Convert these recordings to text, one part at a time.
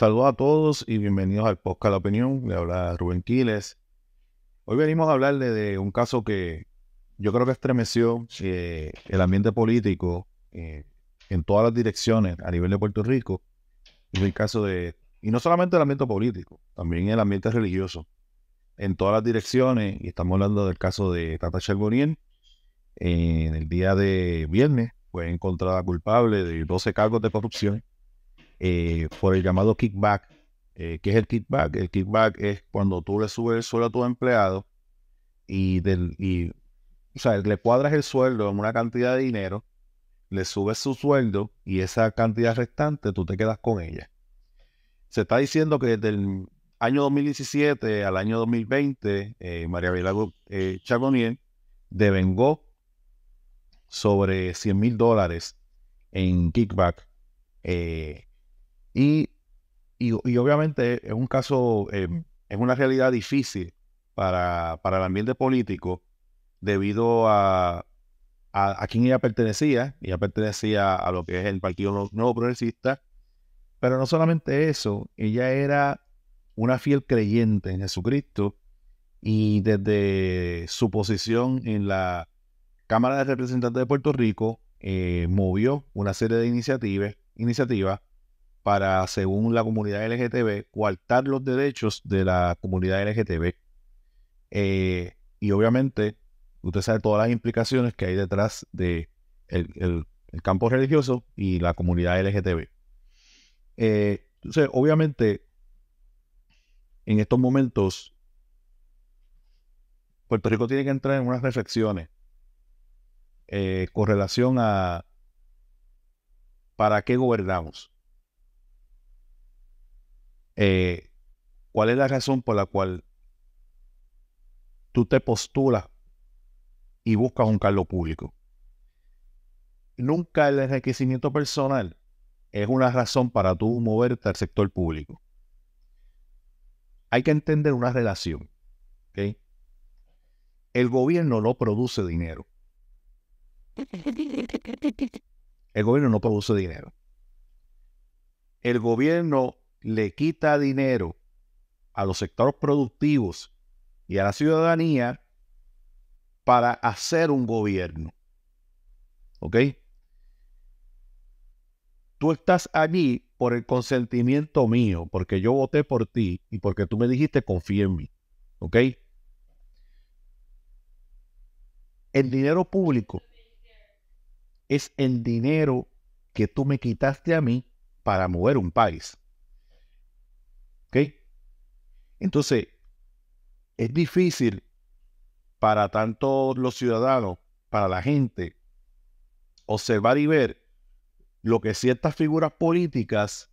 Saludos a todos y bienvenidos al podcast La Opinión. Le habla Rubén Quiles. Hoy venimos a hablarle de un caso que yo creo que estremeció eh, el ambiente político eh, en todas las direcciones a nivel de Puerto Rico. caso de, y no solamente el ambiente político, también el ambiente religioso. En todas las direcciones, y estamos hablando del caso de Tata Cherbonien, eh, en el día de viernes fue encontrada culpable de 12 cargos de corrupción eh, por el llamado kickback. Eh, ¿Qué es el kickback? El kickback es cuando tú le subes el sueldo a tu empleado y, del, le cuadras el sueldo en una cantidad de dinero, le subes su sueldo y esa cantidad restante tú te quedas con ella. Se está diciendo que desde el año 2017 al año 2020, eh, María Vila eh, devengó sobre 100 mil dólares en kickback eh, y, obviamente es un caso, eh, es una realidad difícil para, el ambiente político debido a, a, quién ella pertenecía. Ella pertenecía a lo que es el Partido Nuevo, Progresista. Pero no solamente eso, ella era una fiel creyente en Jesucristo y desde su posición en la Cámara de Representantes de Puerto Rico eh, movió una serie de iniciativas, iniciativas para, según la comunidad LGTB, coartar los derechos de la comunidad LGTB. Eh, y obviamente, usted sabe todas las implicaciones que hay detrás del el, campo religioso y la comunidad LGTB. Eh, entonces, obviamente, en estos momentos, Puerto Rico tiene que entrar en unas reflexiones eh, con relación a para qué gobernamos. Eh, ¿cuál es la razón por la cual tú te postulas y buscas un cargo público? Nunca el enriquecimiento personal es una razón para tú moverte al sector público. Hay que entender una relación. El gobierno no produce dinero. El gobierno no produce dinero. El gobierno le quita dinero a los sectores productivos y a la ciudadanía para hacer un gobierno. ¿Ok? Tú estás allí por el consentimiento mío, porque yo voté por ti y porque tú me dijiste confía en mí. ¿Ok? El dinero público es el dinero que tú me quitaste a mí para mover un país. Entonces, es difícil para tanto los ciudadanos, para la gente, observar y ver lo que ciertas figuras políticas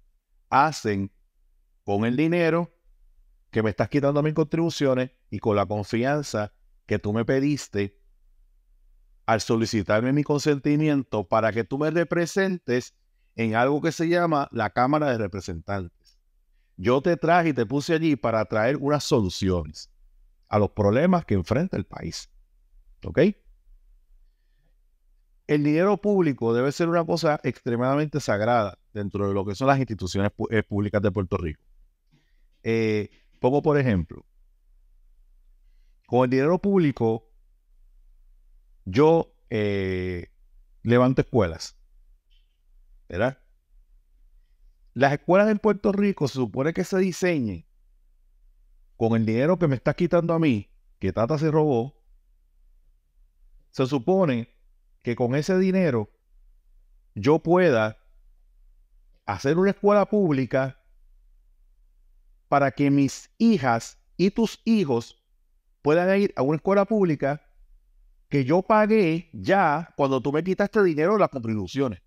hacen con el dinero que me estás quitando a mis contribuciones y con la confianza que tú me pediste al solicitarme mi consentimiento para que tú me representes en algo que se llama la Cámara de Representantes. Yo te traje y te puse allí para traer unas soluciones a los problemas que enfrenta el país. ¿Ok? El dinero público debe ser una cosa extremadamente sagrada dentro de lo que son las instituciones eh, públicas de Puerto Rico. Eh, pongo por ejemplo, con el dinero público yo eh, levanto escuelas, ¿verdad? Las escuelas en Puerto Rico se supone que se diseñen con el dinero que me estás quitando a mí, que Tata se robó. Se supone que con ese dinero yo pueda hacer una escuela pública para que mis hijas y tus hijos puedan ir a una escuela pública que yo pagué ya cuando tú me quitaste dinero de las contribuciones.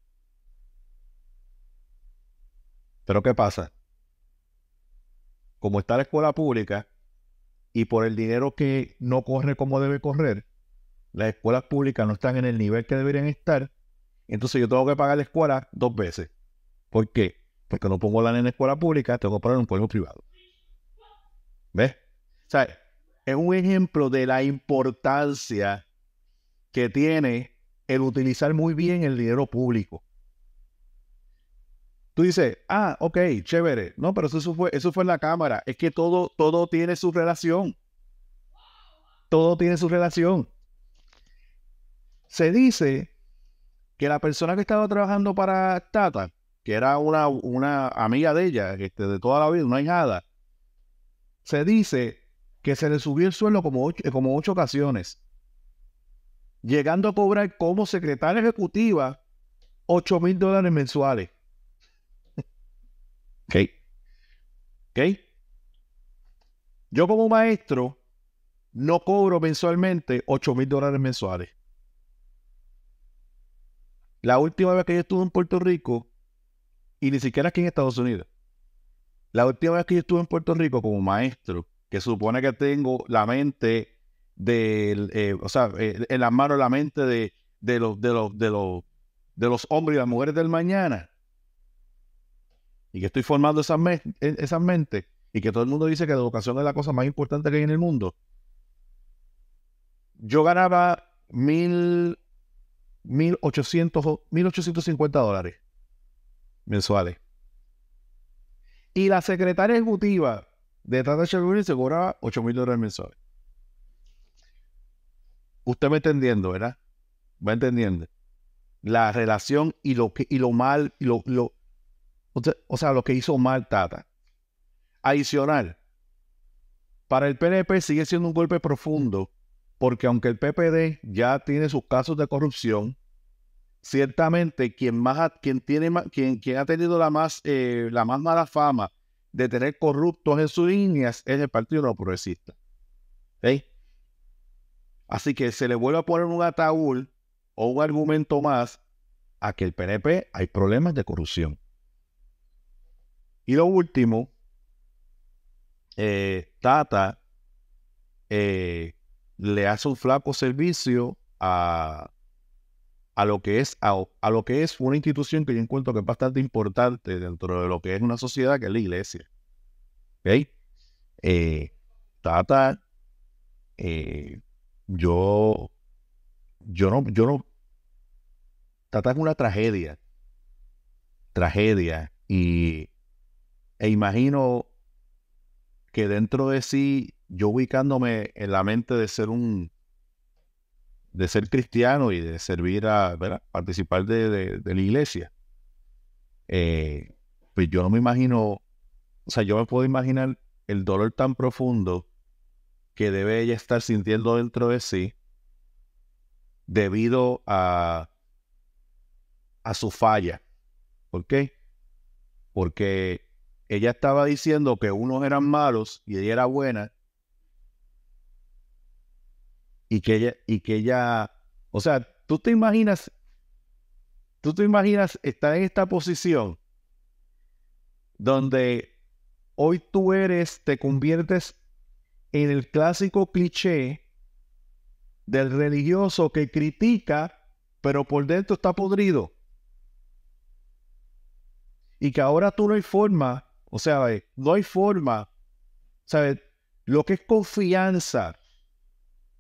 Pero ¿qué pasa? Como está la escuela pública y por el dinero que no corre como debe correr, las escuelas públicas no están en el nivel que deberían estar, entonces yo tengo que pagar la escuela dos veces. ¿Por qué? Porque no pongo la en la escuela pública, tengo que pagar en un pueblo privado. ¿Ves? O sea, es un ejemplo de la importancia que tiene el utilizar muy bien el dinero público. Tú dices, ah, ok, chévere. No, pero eso, fue, eso fue en la cámara. Es que todo, todo tiene su relación. Todo tiene su relación. Se dice que la persona que estaba trabajando para Tata, que era una, amiga de ella, este, de toda la vida, una hijada, se dice que se le subió el sueldo como ocho, eh, como ocho ocasiones, llegando a cobrar como secretaria ejecutiva 8 mil dólares mensuales. ¿Ok? Yo como maestro no cobro mensualmente ocho mil dólares mensuales. La última vez que yo estuve en Puerto Rico, y ni siquiera aquí en Estados Unidos, la última vez que yo estuve en Puerto Rico como maestro, que supone que tengo la mente del, eh, o sea, eh, en las manos la mente de, de, los, de, los, de, los, de los hombres y las mujeres del mañana, y que estoy formando esas, e, esas mentes y que todo el mundo dice que la educación es la cosa más importante que hay en el mundo. Yo ganaba 1850 dólares mensuales. Y la secretaria ejecutiva de Tata Chevrolet se cobraba 8.000 dólares mensuales. Usted me entendiendo, ¿verdad? Va entendiendo. La relación y lo, que, y lo mal, y lo, o sea, lo que hizo mal Tata. Adicional, para el PNP sigue siendo un golpe profundo, porque aunque el PPD ya tiene sus casos de corrupción, ciertamente quien, más ha, quien, tiene, quien, ha tenido la más, eh, la más mala fama de tener corruptos en sus líneas es el Partido Progresista. Así que se le vuelve a poner un ataúd o un argumento más a que el PNP hay problemas de corrupción. Y lo último, eh, Tata eh, le hace un flaco servicio a, lo que es a, lo que es una institución que yo encuentro que es bastante importante dentro de lo que es una sociedad que es la iglesia ¿ok? Eh, tata yo yo no yo no Tata es una tragedia tragedia y e imagino que dentro de sí, yo ubicándome en la mente de ser un, de ser cristiano y de servir a, participar de, la iglesia, eh, pues yo no me imagino, o sea, yo me puedo imaginar el dolor tan profundo que debe ella estar sintiendo dentro de sí debido a, a su falla. ¿Por qué? Porque ella estaba diciendo que unos eran malos y ella era buena. Y que ella, y que ella, o sea, tú te imaginas, tú te imaginas estar en esta posición donde hoy tú eres, te conviertes en el clásico cliché del religioso que critica, pero por dentro está podrido. Y que ahora tú no hay forma o sea, no hay forma. ¿Sabes? Lo que es confianza.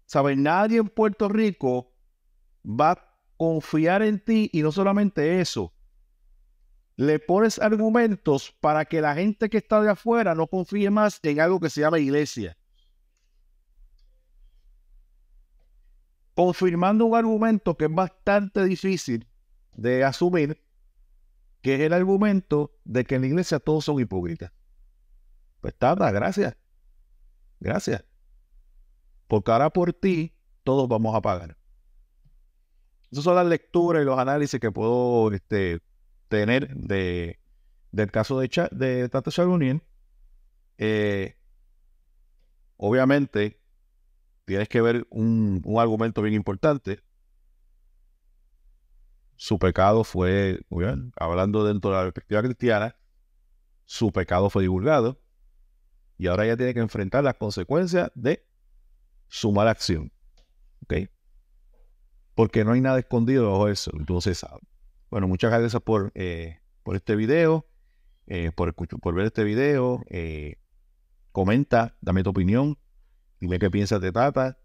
¿Sabes? Nadie en Puerto Rico va a confiar en ti y no solamente eso. Le pones argumentos para que la gente que está de afuera no confíe más en algo que se llama iglesia. Confirmando un argumento que es bastante difícil de asumir que es el argumento de que en la iglesia todos son hipócritas. Pues tata, gracias. Gracias. Porque ahora por ti todos vamos a pagar. Esas son las lecturas y los análisis que puedo este, tener de, del caso de, de Tata Charbonnier. Eh, obviamente, tienes que ver un, un, argumento bien importante su pecado fue, hablando dentro de la perspectiva cristiana, su pecado fue divulgado y ahora ella tiene que enfrentar las consecuencias de su mala acción. ¿Ok? Porque no hay nada escondido bajo eso, entonces sabe. Bueno, muchas gracias por, eh, este video, eh, por, ver este video. Eh, comenta, dame tu opinión, dime qué piensas de Tata,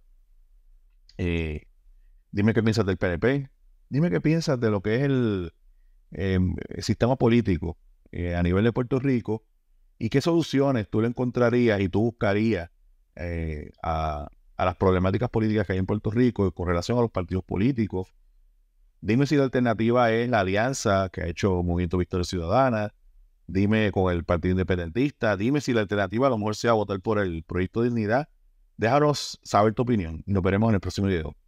dime qué piensas del PNP, Dime qué piensas de lo que es el, em, sistema político eh, a nivel de Puerto Rico y qué soluciones tú le encontrarías y tú buscarías eh, a, las problemáticas políticas que hay en Puerto Rico con relación a los partidos políticos. Dime si la alternativa es la alianza que ha hecho Movimiento Victoria Ciudadana. Dime con el Partido Independentista. Dime si la alternativa a lo mejor sea votar por el Proyecto de Dignidad. Déjanos saber tu opinión. Nos veremos en el próximo video.